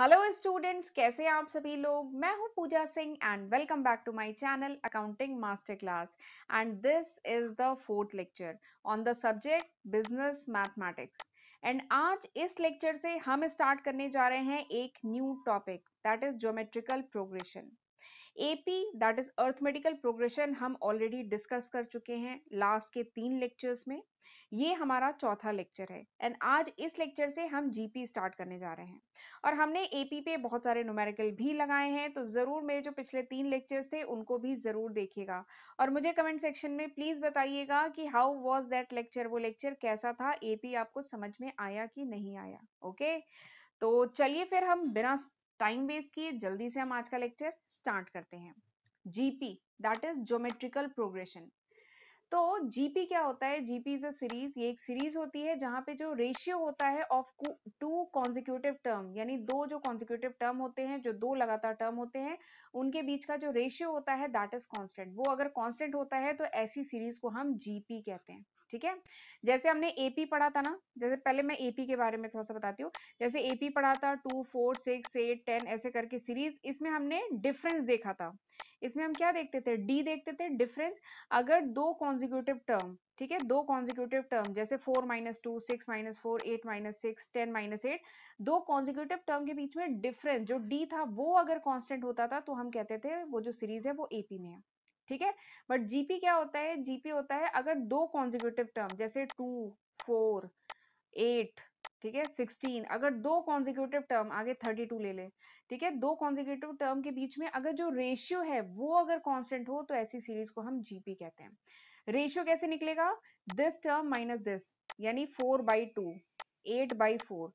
Hello students कैसे हैं आप सभी लोग मैं हूं Pooja Singh and welcome back to my channel accounting master class and this is the fourth lecture on the subject business mathematics and आज इस लेक्चर से हम स्टार्ट करने जा रहे हैं एक new topic that is geometrical progression AP that is arithmetical progression हम ऑलरेडी डिस्कस कर चुके हैं लास्ट के तीन लेक्चर्स में ये हमारा चौथा लेक्चर है एंड आज इस लेक्चर से हम जीपी स्टार्ट करने जा रहे हैं और हमने एपी पे बहुत सारे न्यूमेरिकल भी लगाए हैं तो ज़रूर मेरे जो पिछले तीन लेक्चर्स थे उनको भी ज़रूर देखिएगा और मुझे कमेंट सेक्शन में प्लीज़ बताइएगा कि हाउ वॉज दैट लेक्चर वो लेक्चर कैसा था एपी आपको समझ में आया कि नहीं आया ओके okay? तो चलिए फिर हम बिना टाइम वेस्ट किए जल्दी से हम आज का लेक्चर स्टार्ट करते हैं GP that is geometrical progression तो जीपी क्या होता है जीपी इज अ सीरीज ये एक सीरीज होती है जहां पे जो रेशियो होता है ऑफ टू कॉन्जिक्यूटिव टर्म यानी दो जो कॉन्जिक्यूटिव टर्म होते हैं जो दो लगातार टर्म होते हैं उनके बीच का जो रेशियो होता है दैट इज कांस्टेंट वो अगर कांस्टेंट होता है तो ऐसी सीरीज को हम जीपी कहते हैं ठीक है जैसे हमने एपी पढ़ा था ना जैसे पहले मैं एपी के बारे में थोड़ा सा बताती हूँ जैसे एपी पढ़ा था two four six eight ten ऐसे करके सीरीज इसमें हमने डिफरेंस देखा था इसमें हम क्या देखते थे डी देखते थे डिफरेंस अगर दो कॉन्जिक्यूटिव टर्म ठीक है दो कॉन्जिक्यूटिव टर्म जैसे four minus two six minus four eight minus six ten minus eight दो कॉन्जिक्यूटिव टर्म के बीच में डिफरेंस जो डी था वो अगर कॉन्स्टेंट होता था तो हम कहते थे वो जो सीरीज है वो एपी में है ठीक है बट जीपी क्या होता है जीपी होता है अगर दो कॉन्जिक्यूटिव टर्म जैसे टू फोर एट ठीक है सिक्सटीन अगर दो कॉन्जिक्यूटिव टर्म आगे थर्टी टू ले लें ठीक है दो कॉन्जिक्यूटिव टर्म के बीच में अगर जो रेशियो है वो अगर कॉन्स्टेंट हो तो ऐसी सीरीज को हम जीपी कहते हैं रेशियो कैसे निकलेगा दिस टर्म माइनस दिस यानी four by two eight by four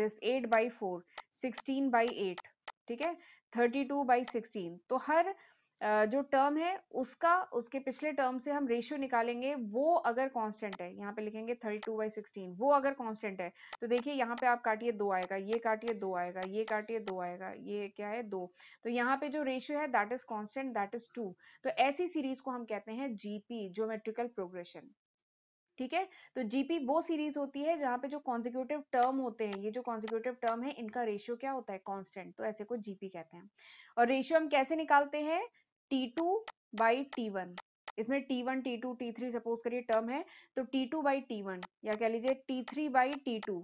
this eight by four sixteen by eight ठीक है थर्टी टू बाई सिक्सटीन तो हर जो टर्म है उसका उसके पिछले टर्म से हम रेशियो निकालेंगे वो अगर कांस्टेंट है यहाँ पे लिखेंगे थर्टी टू बाई सिक्सटीन वो अगर कांस्टेंट है तो देखिए यहाँ पे आप काटिए दो आएगा ये काटिए दो आएगा ये काटिए दो आएगा ये क्या है दो तो यहाँ पे जो रेशियो है that is constant that is two तो ऐसी सीरीज को हम कहते हैं जीपी ज्योमेट्रिकल प्रोग्रेशन ठीक है तो जीपी वो सीरीज होती है जहाँ पे जो कॉन्जिक्यूटिव टर्म होते हैं ये जो कॉन्जिक्यूटिव टर्म है इनका रेशियो क्या होता है कांस्टेंट तो ऐसे को जीपी कहते हैं और रेशियो हम कैसे निकालते हैं T two by T one इसमें T one T two T three suppose करिए टर्म है तो T two by T one या कह लीजिए T three by T two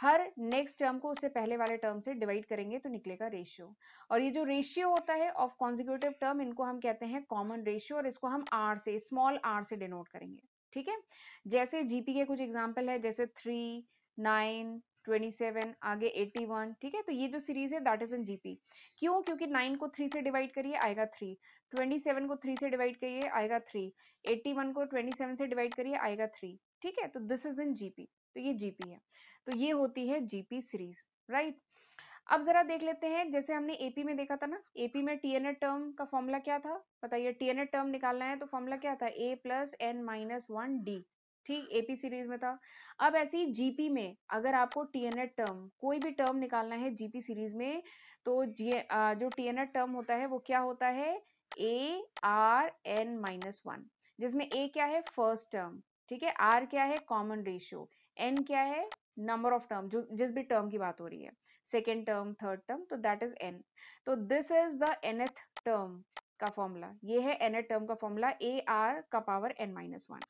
हर नेक्स्ट टर्म को उससे पहले वाले टर्म से डिवाइड करेंगे तो निकलेगा रेशियो और ये जो रेशियो होता है ऑफ कॉन्जिक्यूटिव टर्म इनको हम कहते हैं कॉमन रेशियो और इसको हम आर से स्मॉल आर से डिनोट करेंगे ठीक है जैसे जीपी के कुछ एग्जाम्पल है जैसे थ्री नाइन 27 आगे 81 ठीक है तो ये जो सीरीज है दैट इज इन जीपी क्यों क्योंकि 9 को 3 से डिवाइड करिए आएगा 3 27 को 3 से डिवाइड करिए आएगा 3 81 को 27 से डिवाइड करिए आएगा 3 ठीक है तो दिस इज इन जीपी तो ये जीपी है तो ये होती है जीपी सीरीज राइट अब जरा देख लेते हैं जैसे हमने एपी में देखा था ना एपी में टीएनए टर्म का फॉर्मूला क्या था बताइए टीएनए टर्म निकालना है तो फॉर्मूला क्या था A plus N minus one D ठीक एपी सीरीज में था अब ऐसे ही जीपी में अगर आपको एड टर्म कोई भी टर्म निकालना है जीपी सीरीज में तो जी जो एड टर्म होता है वो क्या होता है ए आर एन माइनस वन जिसमें ए क्या है फर्स्ट टर्म ठीक है आर क्या है कॉमन रेशियो एन क्या है नंबर ऑफ टर्म जो जिस भी टर्म की बात हो रही है सेकेंड टर्म थर्ड टर्म तो दैट इज एन तो this is the nth term का फॉर्मूला ये है एनथ टर्म का फॉर्मूला ए आर का पावर एन माइनस वन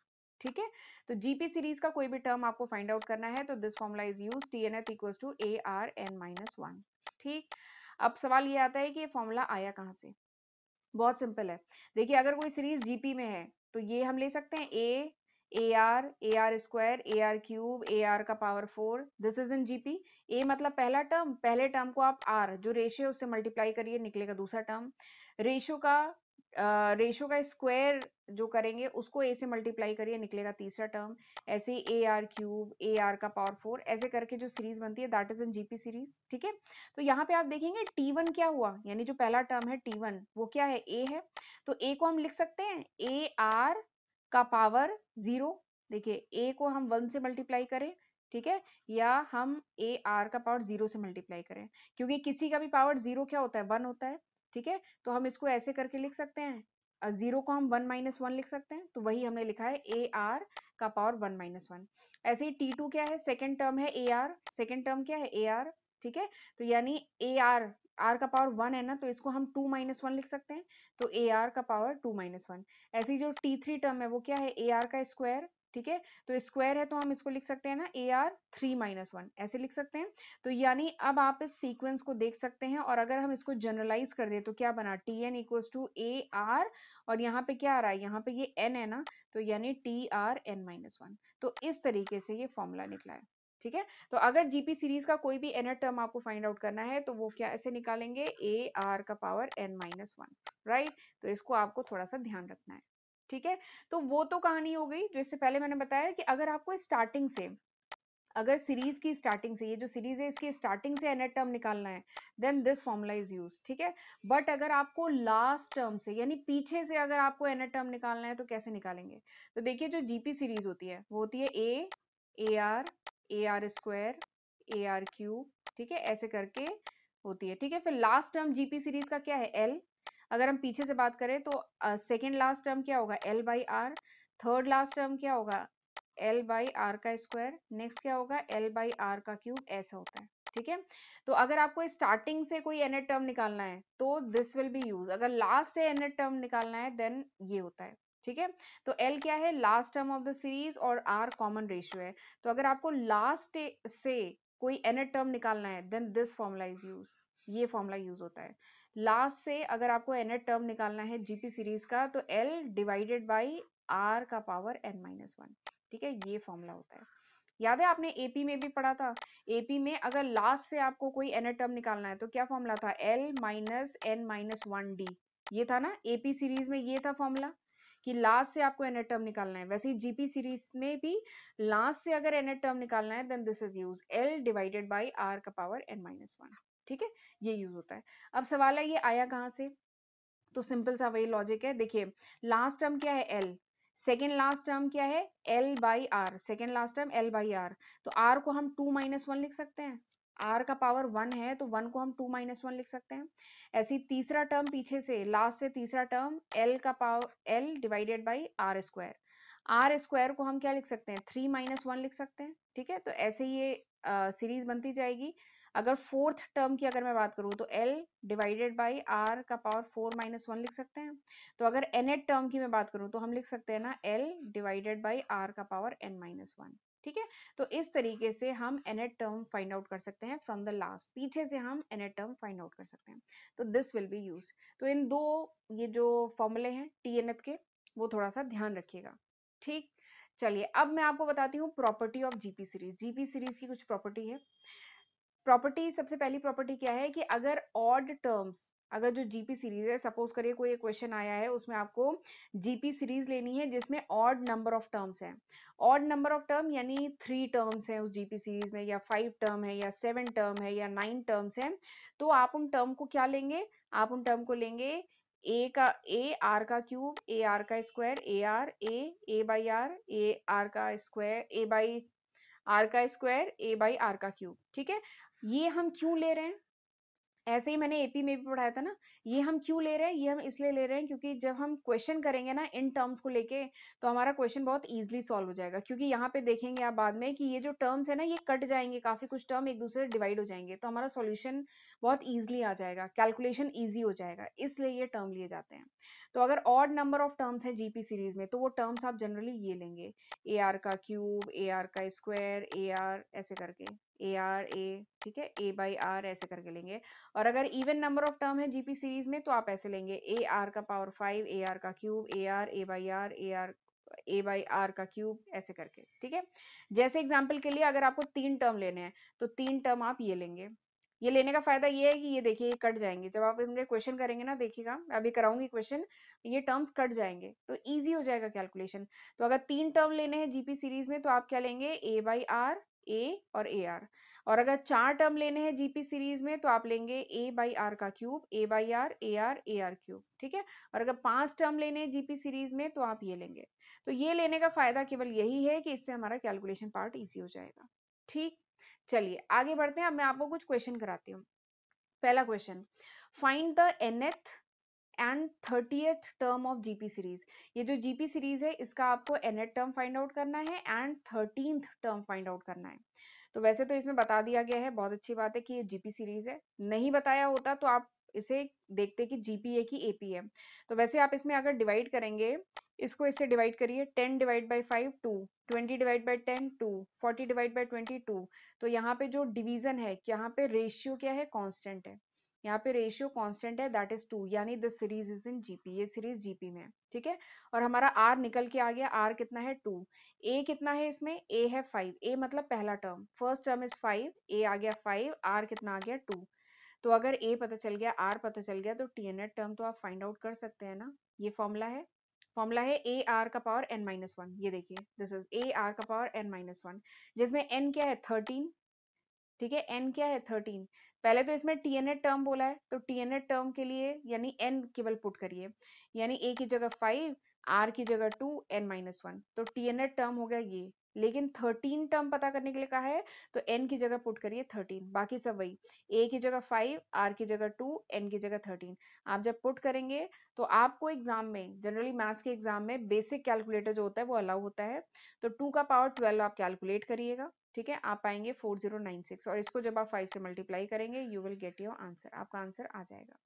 ठीक है तो जीपी सीरीज का कोई भी टर्म आपको फाइंड आउट करना है तो this formula is use T N F equal to A R N minus one ठीक अब सवाल ये आता है कि ये फॉर्मूला आया कहाँ से बहुत सिंपल है देखिए अगर कोई सीरीज जीपी में है तो ये हम ले सकते हैं A A R A R square A R cube A R का power four this is in GP A मतलब पहला टर्म पहले टर्म को आप आर जो रेशियो उससे मल्टीप्लाई करिए निकलेगा दूसरा टर्म रेशियो का रेशो का स्क्वायर जो करेंगे उसको ए से मल्टीप्लाई करिए निकलेगा तीसरा टर्म ऐसे A are cube A R का पावर फोर ऐसे करके जो सीरीज बनती है that is an GP series ठीक है तो यहाँ पे आप देखेंगे टी वन क्या हुआ यानी जो पहला टर्म है टी वन वो क्या है ए है तो ए को हम लिख सकते हैं ए आर का पावर जीरो देखिए ए को हम वन से मल्टीप्लाई करें ठीक है या हम ए आर का पावर जीरो से मल्टीप्लाई करें क्योंकि किसी का भी पावर जीरो क्या होता है वन होता है ठीक है तो हम इसको ऐसे करके लिख सकते हैं जीरो को हम वन माइनस वन लिख सकते हैं तो वही हमने लिखा है ए आर का पावर वन माइनस वन ऐसे ही टी टू क्या है सेकेंड टर्म है ए आर सेकेंड टर्म क्या है ए आर ठीक है तो यानी ए आर आर का पावर वन है ना तो इसको हम टू माइनस वन लिख सकते हैं तो ए आर का पावर टू माइनस वन ऐसी जो टी थ्री टर्म है वो क्या है ए आर का स्क्वायर ठीक है तो स्क्वायर है तो हम इसको लिख सकते हैं ना ए आर थ्री माइनस वन ऐसे लिख सकते हैं तो यानी अब आप इस सीक्वेंस को देख सकते हैं और अगर हम इसको जनरलाइज कर दे तो क्या बना T N equals to A R और यहाँ पे क्या आ रहा है यहाँ पे ये एन है ना तो यानी t r N minus one तो इस तरीके से ये फॉर्मूला निकला है ठीक है तो अगर जीपी सीरीज का कोई भी एनर टर्म आपको फाइंड आउट करना है तो वो क्या ऐसे निकालेंगे ए आर का power N minus one right तो इसको आपको थोड़ा सा ध्यान रखना है ठीक है तो वो तो कहानी हो गई जो इससे पहले मैंने बताया कि अगर आपको स्टार्टिंग से अगर सीरीज की स्टार्टिंग से ये जो सीरीज है इसकी स्टार्टिंग से एनेट टर्म निकालना है then this formula is use ठीक है बट अगर आपको लास्ट टर्म से यानी पीछे से अगर आपको एनेट टर्म निकालना है तो कैसे निकालेंगे तो देखिए जो जीपी सीरीज होती है वो होती है a A R A R square A R cube ठीक है ऐसे करके होती है ठीक है फिर लास्ट टर्म जीपी सीरीज का क्या है एल अगर हम पीछे से बात करें तो सेकेंड लास्ट टर्म क्या होगा l by r third last term क्या होगा एल बाई आर का स्क्वायर नेक्स्ट क्या होगा एल बाई आर का क्यूब ऐसा होता है ठीक है तो अगर आपको स्टार्टिंग से कोई एनेट टर्म निकालना है तो दिस विल बी यूज अगर लास्ट से एनेट टर्म निकालना है देन ये होता है ठीक है तो एल क्या है last term of the series और आर कॉमन रेशियो है तो अगर आपको लास्ट से कोई एनेट टर्म निकालना है then this formula is use ये फॉर्मूला यूज होता है लास्ट से अगर आपको एन टर्म निकालना है जीपी सीरीज का तो एल डिवाइडेड बाई आर का पावर एन माइनस वन ठीक है ये फॉर्मूला होता है याद है आपने एपी में भी पढ़ा था एपी में अगर लास्ट से आपको कोई एन टर्म निकालना है तो क्या फॉर्मूला था l minus n minus one d ये था ना एपी सीरीज में ये था फॉर्मूला कि लास्ट से आपको एनएट टर्म निकालना है वैसे ही जीपी सीरीज में भी लास्ट से अगर एनएट टर्म निकालना है then this is use l divided by r का पावर एन माइनस वन ठीक है ये यूज होता है अब सवाल है ये आया कहाँ से तो सिंपल सा वही लॉजिक है देखिए लास्ट टर्म क्या है एल सेकेंड लास्ट टर्म क्या है l by r second last term l by r तो आर को हम टू माइनस वन लिख सकते हैं आर का पावर वन है तो वन को हम टू माइनस वन लिख सकते हैं ऐसी तीसरा टर्म पीछे से लास्ट से तीसरा टर्म एल का power l divided by r square r square को हम क्या लिख सकते हैं थ्री माइनस वन लिख सकते हैं ठीक है तो ऐसे ये सीरीज बनती जाएगी अगर फोर्थ टर्म की अगर मैं बात करूँ तो एल डिवाइडेड बाई आर का पावर फोर माइनस वन लिख सकते हैं तो अगर एन एड टर्म की मैं बात करूँ तो हम लिख सकते हैं ना एल डिवाइडेड बाई आर का पावर एन माइनस वन ठीक है तो इस तरीके से हम एड टर्म फाइंड आउट कर सकते हैं फ्रॉम द लास्ट पीछे से हम nth term find out कर सकते हैं तो दिस विल बी यूज तो इन दो ये जो फॉर्मूले हैं टी एन के वो थोड़ा सा ध्यान रखिएगा ठीक चलिए अब मैं आपको बताती हूँ property of GP series GP series की कुछ प्रॉपर्टी है प्रॉपर्टी सबसे पहली प्रॉपर्टी क्या है कि अगर ऑड टर्म्स अगर जो जीपी सीरीज है सपोज करिए कोई क्वेश्चन आया है उसमें आपको जीपी सीरीज लेनी है जिसमें ऑड नंबर ऑफ टर्म्स हैं ऑड नंबर ऑफ टर्म यानी थ्री टर्म्स हैं उस जीपी सीरीज में या फाइव टर्म है या सेवन टर्म है या नाइन टर्म्स हैं तो आप उन टर्म को क्या लेंगे आप उन टर्म को लेंगे ए का ए आर का क्यूब ए आर का square A R a a by r A R का स्क्वायर ए बाई आर का स्क्वायर ए बाई आर का क्यूब ठीक है ये हम क्यों ले रहे हैं ऐसे ही मैंने एपी में भी पढ़ाया था ना ये हम क्यों ले रहे हैं ये हम इसलिए ले रहे हैं क्योंकि जब हम क्वेश्चन करेंगे ना इन टर्म्स को लेके तो हमारा क्वेश्चन बहुत इजीली सॉल्व हो जाएगा क्योंकि यहाँ पे देखेंगे आप बाद में कि ये जो टर्म्स है ना ये कट जाएंगे काफी कुछ टर्म एक दूसरे से डिवाइड हो जाएंगे तो हमारा सोल्यूशन बहुत ईजिली आ जाएगा कैलकुलेशन ईजी हो जाएगा इसलिए ये टर्म लिए जाते हैं तो अगर ऑड नंबर ऑफ टर्म्स है जीपी सीरीज में तो वो टर्म्स आप जनरली ये लेंगे ए आर का क्यूब ए आर का स्क्वायर ए आर ऐसे करके ए आर ए ठीक है ए बाई आर ऐसे करके लेंगे और अगर इवन नंबर ऑफ टर्म है जीपी सीरीज में तो आप ऐसे लेंगे ए आर का पावर फाइव ए आर का cube A R a by r A R a by r का क्यूब ऐसे करके ठीक है जैसे एग्जाम्पल के लिए अगर आपको तीन टर्म लेने हैं तो तीन टर्म आप ये लेंगे ये लेने का फायदा ये है कि ये देखिए ये कट जाएंगे जब आप इनके क्वेश्चन करेंगे ना देखिएगा अभी कराऊंगी क्वेश्चन ये टर्म्स कट जाएंगे तो इजी हो जाएगा कैलकुलेशन तो अगर तीन टर्म लेने हैं जीपी सीरीज में तो आप क्या लेंगे ए बाई आर ए और ए आर और अगर चार टर्म लेने हैं जीपी सीरीज में तो आप लेंगे ए बाई आर का cube a by r A R A R cube ठीक है और अगर पांच टर्म लेने हैं जीपी सीरीज में तो आप ये लेंगे तो ये लेने का फायदा केवल यही है कि इससे हमारा कैलकुलेशन पार्ट ईजी हो जाएगा ठीक चलिए आगे बढ़ते हैं अब मैं आपको कुछ क्वेश्चन कराती हूँ पहला question find the nth and thirtieth term of GP series ये जो जीपी सीरीज है इसका आपको एनेट टर्म फाइंड आउट करना है and thirteenth term find out करना है तो वैसे तो इसमें बता दिया गया है बहुत अच्छी बात है कि ये जीपी सीरीज है नहीं बताया होता तो आप इसे देखते कि जीपीए की एपी है तो वैसे आप इसमें अगर डिवाइड करेंगे इसको इससे डिवाइड करिए ten divide by five two twenty divide by ten two forty divide by twenty two तो यहाँ पे जो डिवीजन है यहाँ पे रेशियो क्या है कांस्टेंट है यहाँ पे रेशियो कांस्टेंट है दैट इज टू यानी the series is in GP ये सीरीज जीपी में ठीक है और हमारा आर निकल के आ गया आर कितना है टू ए कितना है इसमें ए है फाइव ए मतलब पहला term first term is five a आ गया फाइव आर कितना आ गया टू तो अगर ए पता चल गया आर पता चल गया तो टी एन एड टर्म तो आप फाइंड आउट कर सकते हैं ना ये फॉर्मूला है फॉर्मूला है ए आर का पावर एन माइनस वन ये देखिए दिस इज ए आर का पावर एन माइनस वन जिसमें एन क्या है थर्टीन ठीक है एन क्या है थर्टीन पहले तो इसमें टीएनए टर्म बोला है तो टीएनए टर्म के लिए यानी एन केवल पुट करिए यानी ए की जगह फाइव आर की जगह टू एन माइनस वन तो एन टर्म हो गया ये लेकिन थर्टीन टर्म पता करने के लिए कहा है तो एन की जगह पुट करिए थर्टीन बाकी सब वही ए की जगह फाइव आर की जगह टू एन की जगह थर्टीन आप जब पुट करेंगे तो आपको एग्जाम में जनरली मैथ्स के एग्जाम में बेसिक कैलकुलेटर जो होता है वो अलाउ होता है तो टू का पावर ट्वेल्व आप कैलकुलेट करिएगा ठीक है आप नाइन 4096 और इसको जब आप 5 से मल्टीप्लाई करेंगे you will get your answer आपका आंसर आ जाएगा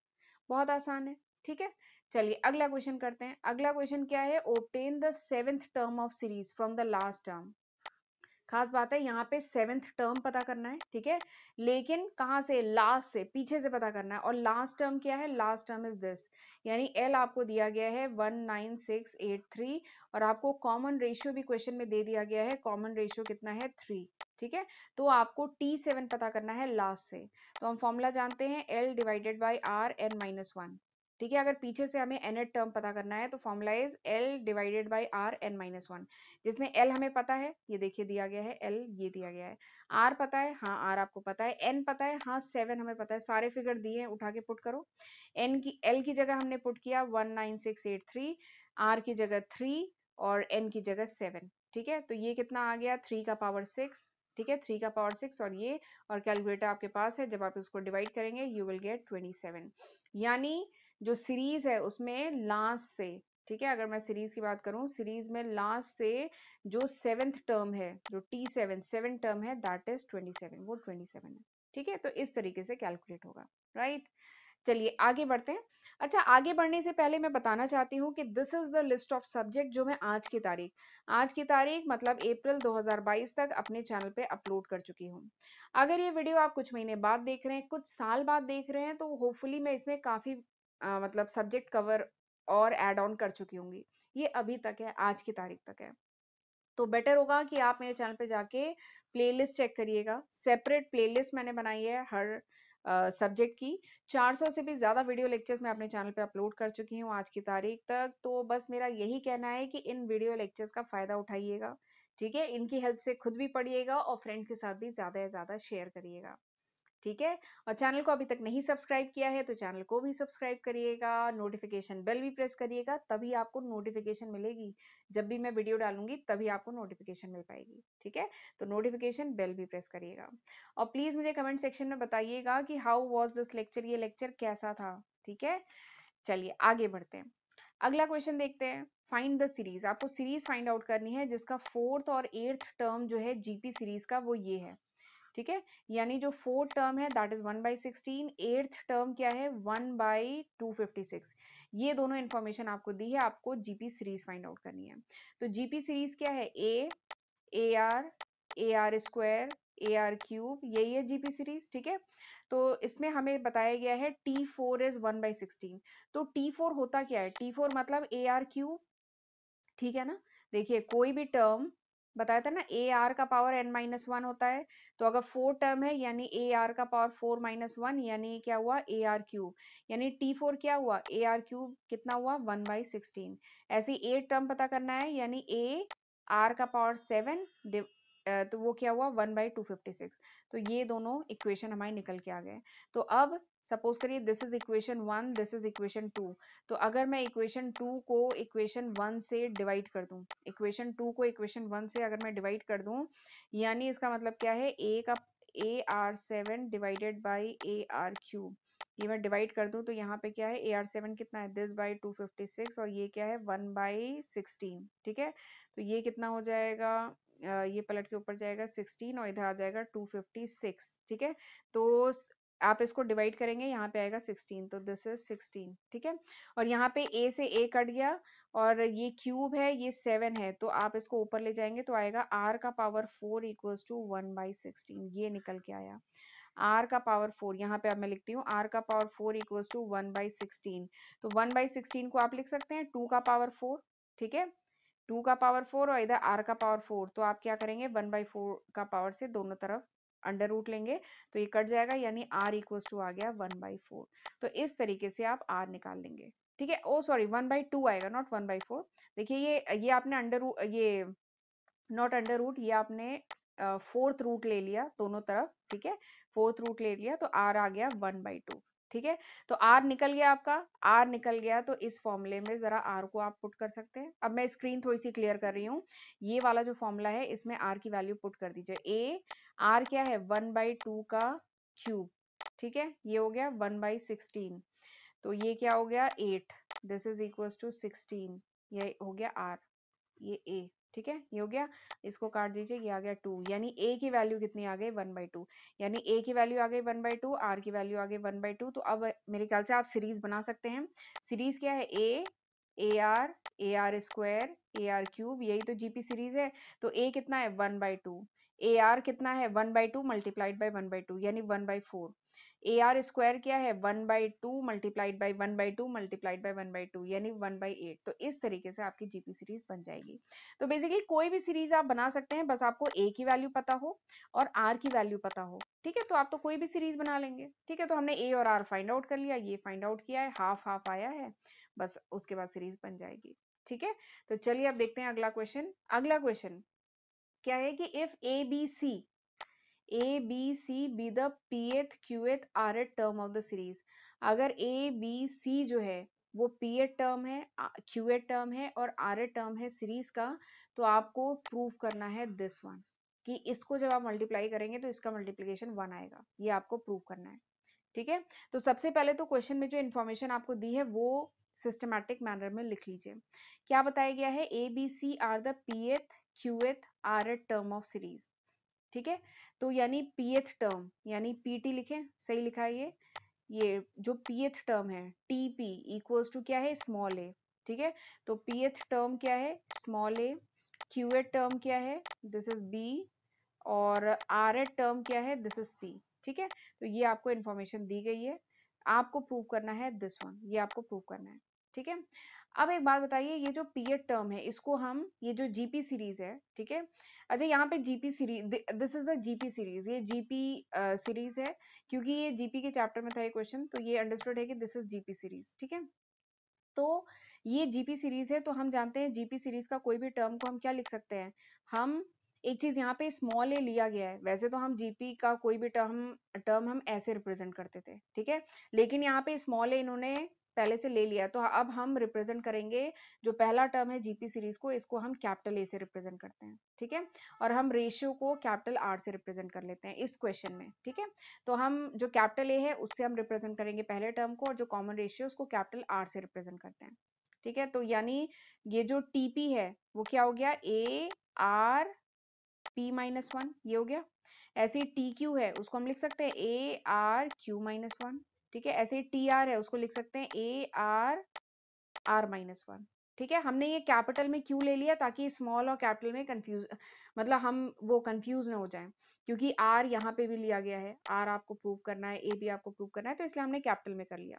बहुत आसान है ठीक है चलिए अगला क्वेश्चन करते हैं अगला क्वेश्चन क्या है obtain the seventh term of series from the last term खास बात है यहाँ पे सेवेंथ टर्म पता करना है ठीक है लेकिन कहाँ से लास्ट से पीछे से पता करना है और लास्ट टर्म क्या है लास्ट टर्म इज दिस यानी एल आपको दिया गया है one nine six eight three और आपको कॉमन रेशियो भी क्वेश्चन में दे दिया गया है कॉमन रेशियो कितना है थ्री ठीक है तो आपको टी सेवन पता करना है लास्ट से तो हम फॉर्मूला जानते हैं l divided by r N minus one ठीक है अगर पीछे से हमें एन टर्म पता करना है तो formula is l divided by r N minus one जिसमें एल हमें पता है ये देखिए दिया गया है एल ये दिया गया है आर पता है हाँ आर आपको पता है एन पता है हाँ सेवन हमें पता है सारे फिगर दिए हैं उठा के पुट करो एन की एल की जगह हमने पुट किया one nine six eight three r की जगह थ्री और एन की जगह सेवन ठीक है तो ये कितना आ गया थ्री का पावर सिक्स ठीक है थ्री का पावर सिक्स और ये और कैलकुलेटर आपके पास है जब आप उसको डिवाइड करेंगे you will get twenty seven यानी जो सीरीज है उसमें लास्ट से ठीक है अगर मैं सीरीज की बात करूं सीरीज में लास्ट से जो सेवेंथ टर्म है जो टी सेवन सेवन टर्म है दैट इज ट्वेंटी सेवन वो ट्वेंटी सेवन है ठीक है तो इस तरीके से कैलकुलेट होगा राइट right? चलिए आगे बढ़ते हैं अच्छा आगे बढ़ने से पहले मैं बताना चाहती हूँ कि this is the list of subject जो मैं आज की तारीख आज की तारीख मतलब अप्रैल 2022 तक अपने चैनल पे अपलोड कर चुकी हूँ अगर ये वीडियो आप कुछ महीने बाद देख रहे हैं कुछ साल बाद देख रहे हैं तो होपफुली मैं इसमें काफ़ी आ, मतलब सब्जेक्ट कवर और एड ऑन कर चुकी हूँ ये अभी तक है आज की तारीख तक है तो बेटर होगा कि आप मेरे चैनल पे जाके प्लेलिस्ट चेक करिएगा सेपरेट प्लेलिस्ट मैंने बनाई है हर सब्जेक्ट की 400 से भी ज़्यादा वीडियो लेक्चर्स मैं अपने चैनल पे अपलोड कर चुकी हूँ आज की तारीख तक तो बस मेरा यही कहना है कि इन वीडियो लेक्चर्स का फ़ायदा उठाइएगा ठीक है इनकी हेल्प से खुद भी पढ़िएगा और फ्रेंड के साथ भी ज़्यादा से ज़्यादा शेयर करिएगा ठीक है और चैनल को अभी तक नहीं सब्सक्राइब किया है तो चैनल को भी सब्सक्राइब करिएगा नोटिफिकेशन बेल भी प्रेस करिएगा तभी आपको नोटिफिकेशन मिलेगी जब भी मैं वीडियो डालूंगी तभी आपको नोटिफिकेशन मिल पाएगी ठीक है तो नोटिफिकेशन बेल भी प्रेस करिएगा और प्लीज मुझे कमेंट सेक्शन में बताइएगा कि हाउ वॉज दिस लेक्चर ये लेक्चर कैसा था ठीक है चलिए आगे बढ़ते हैं अगला क्वेश्चन देखते हैं फाइंड द सीरीज आपको सीरीज फाइंड आउट करनी है जिसका फोर्थ और एट्थ टर्म जो है जीपी सीरीज का वो ये है ठीक है यानी जो फोर्थ टर्म है that is one by sixteen eighth term क्या है one by two fifty six ये दोनों इन्फॉर्मेशन आपको दी है आपको जीपी सीरीज फाइंड आउट करनी है तो जीपी सीरीज क्या है a A R A R square A R cube यही है जीपी सीरीज ठीक है तो इसमें हमें बताया गया है t four is one by sixteen तो टी फोर होता क्या है टी फोर मतलब ए आर क्यूब ठीक है ना देखिए कोई भी टर्म बताया था ना ए आर का पावर एन माइनस वन होता है तो अगर फोर टर्म है यानी ए आर का पावर फोर माइनस वन यानी क्या हुआ ए आर क्यूब यानी टी फोर क्या हुआ ए आर क्यूब कितना हुआ वन बाई सिक्सटीन ऐसे ए टर्म पता करना है यानी ए आर का पावर सेवन तो वो क्या हुआ one by two fifty six तो ये दोनों इक्वेशन हमारे निकल के आ गए तो अब सपोज करिए this is equation one this is equation two तो अगर मैं इक्वेशन टू को इक्वेशन वन से डिवाइड कर दूं इक्वेशन टू को इक्वेशन वन से अगर मैं डिवाइड कर दूं यानी इसका मतलब क्या है ए का a r seven divided by a are cube ये मैं डिवाइड कर दूं तो यहाँ पे क्या है ए आर सेवन कितना है this by two fifty six और ये क्या है वन बाई सिक्सटीन ठीक है तो ये कितना हो जाएगा ये पलट के ऊपर जाएगा सिक्सटीन और इधर आ जाएगा टू फिफ्टी सिक्स ठीक है तो आप इसको डिवाइड करेंगे यहाँ पे आएगा 16 तो दिस इज 16 ठीक है और यहाँ पे ए से ए कट गया और ये क्यूब है ये सेवन है तो आप इसको ऊपर ले जाएंगे तो आएगा आर का power four equals to one by sixteen ये निकल के आया आर का पावर फोर यहाँ पे अब मैं लिखती हूँ आर का power four equals to one by sixteen one by by सिक्सटीन को आप लिख सकते हैं टू का पावर फोर ठीक है टू का पावर फोर और इधर आर का पावर फोर तो आप क्या करेंगे वन बाई फोर का पावर से दोनों तरफ अंडर रूट लेंगे तो ये कट जाएगा यानी आर इक्वल टू आ गया वन बाई फोर तो इस तरीके से आप आर निकाल लेंगे ठीक है oh sorry one by two आएगा नॉट वन बाई फोर देखिए ये ये आपने अंडर ये नॉट अंडर रूट ये आपने फोर्थ uh, रूट ले लिया दोनों तरफ ठीक है फोर्थ रूट ले लिया तो आर आ गया वन बाई टू ठीक है तो आर निकल गया आपका आर निकल गया तो इस फॉर्मूले में जरा आर को आप पुट कर सकते हैं अब मैं स्क्रीन थोड़ी सी क्लियर कर रही हूँ ये वाला जो फॉर्मूला है इसमें आर की वैल्यू पुट कर दीजिए ए आर क्या है वन बाई टू का क्यूब ठीक है ये हो गया वन बाई सिक्सटीन तो ये क्या हो गया eight this is equal to sixteen ये हो गया आर ये ए ठीक है ये हो गया इसको काट दीजिए ये आ गया टू यानी ए की वैल्यू कितनी आ गई वन बाई टू यानी ए की वैल्यू आ गई वन बाई टू आर की वैल्यू आ गई वन बाई टू तो अब मेरे ख्याल से आप सीरीज बना सकते हैं सीरीज क्या है a A R A R square A R cube यही तो जीपी सीरीज है तो ए कितना है one by two A r कितना है one by two multiplied by one by two यानी one by four a are square क्या है one by two multiplied by one by two multiplied by one by two यानी one by eight तो इस तरीके से आपकी जीपी सीरीज बन जाएगी तो बेसिकली कोई भी सीरीज आप बना सकते हैं बस आपको ए की वैल्यू पता हो और आर की वैल्यू पता हो ठीक है तो आप तो कोई भी सीरीज बना लेंगे ठीक है तो हमने ए और आर फाइंड आउट कर लिया ये फाइंड आउट किया है हाफ हाफ आया है बस उसके बाद सीरीज बन जाएगी ठीक है तो चलिए अब देखते हैं अगला क्वेश्चन अगला क्वेश्चन क्या है कि if A B C A B C B the pth qth are एथ टर्म ऑफ द सीरीज अगर ए बी सी जो है वो पी एड टर्म है क्यू टर्म है और आर एथ टर्म है सीरीज का तो आपको प्रूव करना है दिस वन कि इसको जब आप मल्टीप्लाई करेंगे तो इसका मल्टीप्लीकेशन वन आएगा ये आपको प्रूव करना है ठीक है तो सबसे पहले तो क्वेश्चन में जो इन्फॉर्मेशन आपको दी है वो सिस्टमैटिक मैनर में लिख लीजिए क्या बताया गया है A B C are the pth qth rth term of series ठीक है तो यानी पीएथ टर्म यानी पीटी लिखे सही लिखा है ये ये जो पीएथ टर्म है टीपी इक्वल्स टू क्या है स्मॉल ए ठीक है तो पीएथ टर्म क्या है स्मॉल ए क्यूएथ टर्म क्या है दिस इज बी और आर एथ टर्म क्या है दिस इज सी ठीक है तो ये आपको इन्फॉर्मेशन दी गई है आपको प्रूव करना है दिस वन ये आपको प्रूव करना है ठीक है अब एक बात बताइए ये जो पीएड टर्म है इसको हम ये जो जीपी सीरीज है ठीक है अच्छा यहाँ पे GP series this is a GP series ये जीपी सीरीज है क्योंकि ये जीपी के चैप्टर में था ये क्वेश्चन तो ये अंडरस्टूड है कि दिस इज जीपी सीरीज ठीक है तो ये जीपी सीरीज है तो हम जानते हैं जीपी सीरीज का कोई भी टर्म को हम क्या लिख सकते हैं हम एक चीज यहाँ पे स्मॉल ए लिया गया है वैसे तो हम जीपी का कोई भी टर्म टर्म हम ऐसे रिप्रेजेंट करते थे ठीक है लेकिन यहाँ पे स्मॉल ए इन्होंने पहले से ले लिया तो अब हम रिप्रेजेंट करेंगे जो पहला टर्म है जीपी सीरीज को इसको हम कैपिटल ए से रिप्रेजेंट करते हैं ठीक है और हम रेशियो को कैपिटल आर से रिप्रेजेंट कर लेते हैं इस क्वेश्चन में ठीक है तो हम जो कैपिटल ए है उससे हम रिप्रेजेंट करेंगे पहले टर्म को और जो कॉमन रेशियो उसको कैपिटल आर से रिप्रेजेंट करते हैं ठीक है तो यानी ये जो टीपी है वो क्या हो गया A R P minus one ये हो गया ऐसे टी क्यू है उसको हम लिख सकते हैं A are Q minus one ठीक है ऐसे टी आर है उसको लिख सकते हैं A R R minus one ठीक है हमने ये कैपिटल में क्यों ले लिया ताकि स्मॉल और कैपिटल में कंफ्यूज मतलब हम वो कंफ्यूज ना हो जाए क्योंकि आर यहाँ पे भी लिया गया है आर आपको प्रूव करना है ए भी आपको प्रूव करना है तो इसलिए हमने कैपिटल में कर लिया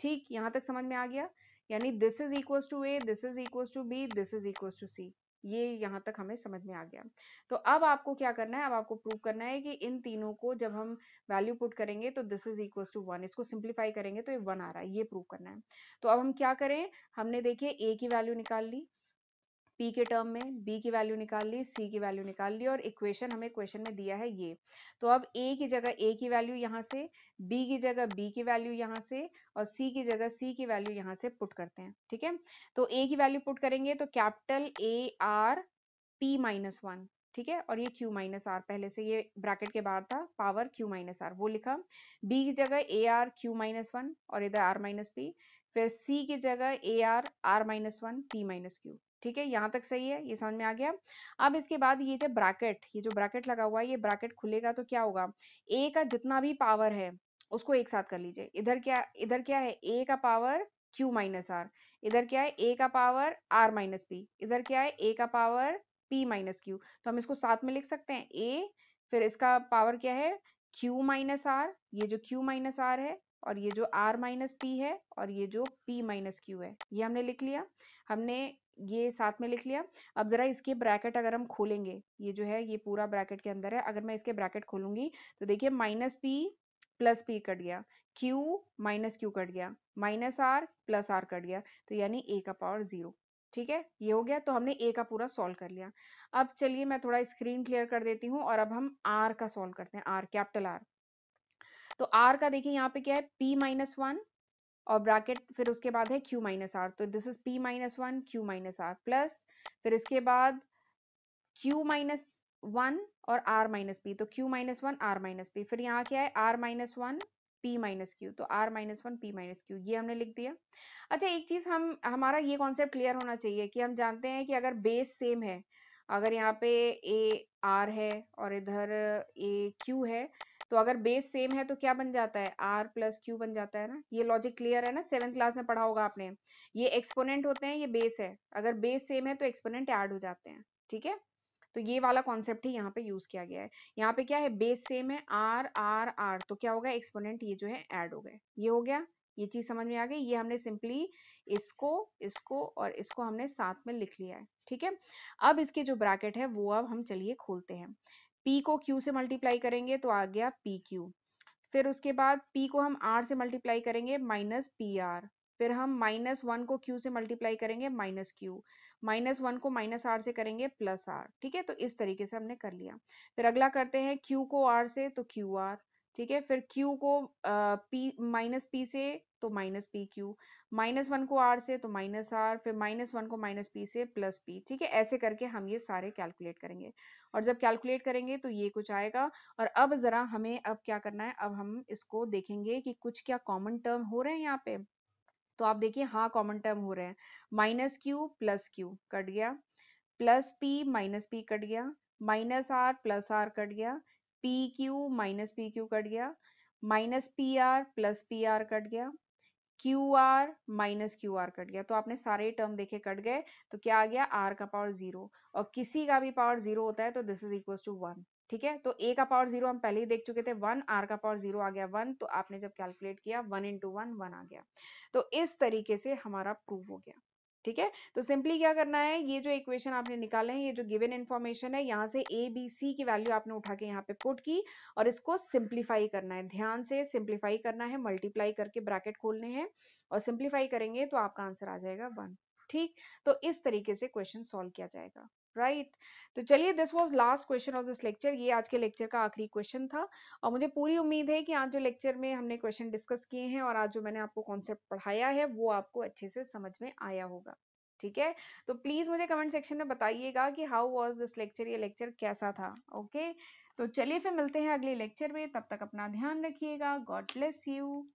ठीक यहाँ तक समझ में आ गया यानी this is equal to A this is equal to B this is equal to C ये यहाँ तक हमें समझ में आ गया तो अब आपको क्या करना है अब आपको प्रूव करना है कि इन तीनों को जब हम वैल्यू पुट करेंगे तो this is equal to one इसको सिंप्लीफाई करेंगे तो ये वन आ रहा है ये प्रूव करना है तो अब हम क्या करें हमने देखिए ए की वैल्यू निकाल ली पी के टर्म में बी की वैल्यू निकाल ली सी की वैल्यू निकाल ली और इक्वेशन हमें क्वेश्चन में दिया है ये तो अब ए की जगह ए की वैल्यू यहाँ से बी की जगह बी की वैल्यू यहाँ से और सी की जगह सी की वैल्यू यहाँ से पुट करते हैं ठीक है तो ए की वैल्यू पुट करेंगे तो capital A R P minus one ठीक है और ये q माइनस आर पहले से ये ब्रैकेट के बाहर था पावर q माइनस आर वो लिखा b की जगह A are Q minus one और इधर r माइनस पी फिर c की जगह A R R minus one P minus Q ठीक है यहाँ तक सही है ये समझ में आ गया अब इसके बाद ये जो ब्रैकेट ये जो ब्रैकेट लगा हुआ है ये ब्रैकेट खुलेगा तो क्या होगा ए का जितना भी पावर है उसको एक साथ कर लीजिए इधर क्या इधर क्या है ए का पावर क्यू माइनस आर इधर क्या है ए का पावर आर माइनस पी इधर क्या है ए का पावर पी माइनस क्यू तो हम इसको साथ में लिख सकते हैं ए फिर इसका पावर क्या है क्यू माइनस आर ये जो क्यू माइनस आर है और ये जो r माइनस पी है और ये जो p माइनस क्यू है ये हमने लिख लिया हमने ये साथ में लिख लिया अब ज़रा इसके ब्रैकेट अगर हम खोलेंगे ये जो है ये पूरा ब्रैकेट के अंदर है अगर मैं इसके ब्रैकेट खोलूंगी तो देखिए minus P plus P cut गया क्यू माइनस क्यू कट गया minus R plus R cut गया तो यानी ए का पावर जीरो ठीक है ये हो गया तो हमने ए का पूरा सॉल्व कर लिया अब चलिए मैं थोड़ा स्क्रीन क्लियर कर देती हूँ और अब हम आर का सॉल्व करते हैं आर कैपिटल आर तो आर का देखिए यहाँ पे क्या है पी माइनस वन और ब्रैकेट फिर उसके बाद है क्यू माइनस आर तो this is P minus one Q minus R plus फिर इसके बाद क्यू माइनस वन और आर माइनस पी तो Q minus one R minus P फिर यहाँ क्या है R minus one P minus Q तो R minus one P minus Q ये हमने लिख दिया अच्छा एक चीज हम हमारा ये कॉन्सेप्ट क्लियर होना चाहिए कि हम जानते हैं कि अगर बेस सेम है अगर यहाँ पे ए आर है और इधर ए क्यू है तो अगर बेस सेम है तो क्या बन जाता है आर प्लस क्यू बन जाता है ना ये लॉजिक क्लियर है ना सेवन क्लास में पढ़ा होगा आपने ये एक्सपोनेंट होते हैं ये बेस है अगर बेस सेम है तो एक्सपोनेंट ऐड हो जाते हैं ठीक है तो ये वाला कॉन्सेप्ट ही यहाँ पे यूज किया गया है यहाँ पे क्या है बेस सेम है आर आर आर तो क्या होगा एक्सपोनेंट ये जो है एड हो गए ये हो गया ये चीज समझ में आ गई ये हमने सिंपली इसको इसको और इसको हमने साथ में लिख लिया है ठीक है अब इसके जो ब्रैकेट है वो अब हम चलिए खोलते हैं पी को क्यू से मल्टीप्लाई करेंगे तो आ गया पी क्यू फिर उसके बाद पी को हम आर से मल्टीप्लाई करेंगे माइनस पी आर फिर हम माइनस वन को क्यू से मल्टीप्लाई करेंगे माइनस क्यू माइनस वन को माइनस आर से करेंगे प्लस आर ठीक है तो इस तरीके से हमने कर लिया फिर अगला करते हैं क्यू को आर से तो क्यू आर ठीक है फिर क्यू को पी माइनस पी से तो minus P Q minus one को आर से तो माइनस आर फिर माइनस वन को माइनस पी से प्लस पी ठीक है ऐसे करके हम ये सारे कैलकुलेट करेंगे और जब कैलकुलेट करेंगे तो ये कुछ आएगा और अब ज़रा हमें अब क्या करना है अब हम इसको देखेंगे कि कुछ क्या कॉमन टर्म हो रहे हैं यहाँ पे तो आप देखिए हाँ कॉमन टर्म हो रहे हैं minus Q plus Q cut गया plus P minus P cut गया minus R plus R cut गया P Q minus P Q cut गया minus P R plus P R cut गया Q R minus Q R cut गया तो आपने सारे term देखे कट गए तो क्या आ गया आर का पावर जीरो और किसी का भी पावर जीरो होता है तो this is equal to one ठीक है तो ए का पावर जीरो हम पहले ही देख चुके थे वन आर का पावर जीरो आ गया वन तो आपने जब कैलकुलेट किया वन इंटू वन वन आ गया तो इस तरीके से हमारा प्रूव हो गया ठीक है तो सिंपली क्या करना है ये जो इक्वेशन आपने निकाला है ये जो गिवन इन्फॉर्मेशन है यहाँ से ए बी सी की वैल्यू आपने उठा के यहाँ पे पुट की और इसको सिंप्लीफाई करना है ध्यान से सिंप्लीफाई करना है मल्टीप्लाई करके ब्रैकेट खोलने हैं और सिंप्लीफाई करेंगे तो आपका आंसर आ जाएगा वन ठीक तो इस तरीके से क्वेश्चन सॉल्व किया जाएगा राइट right? तो चलिए this was last question of this lecture ये आज के लेक्चर का आखिरी क्वेश्चन था और मुझे पूरी उम्मीद है कि आज जो लेक्चर में हमने क्वेश्चन डिस्कस किए हैं और आज जो मैंने आपको कॉन्सेप्ट पढ़ाया है वो आपको अच्छे से समझ में आया होगा ठीक है तो प्लीज मुझे कमेंट सेक्शन में बताइएगा कि हाउ वॉज दिस लेक्चर ये लेक्चर कैसा था ओके okay? तो चलिए फिर मिलते हैं अगले लेक्चर में तब तक अपना ध्यान रखिएगा गॉड ब्लेस यू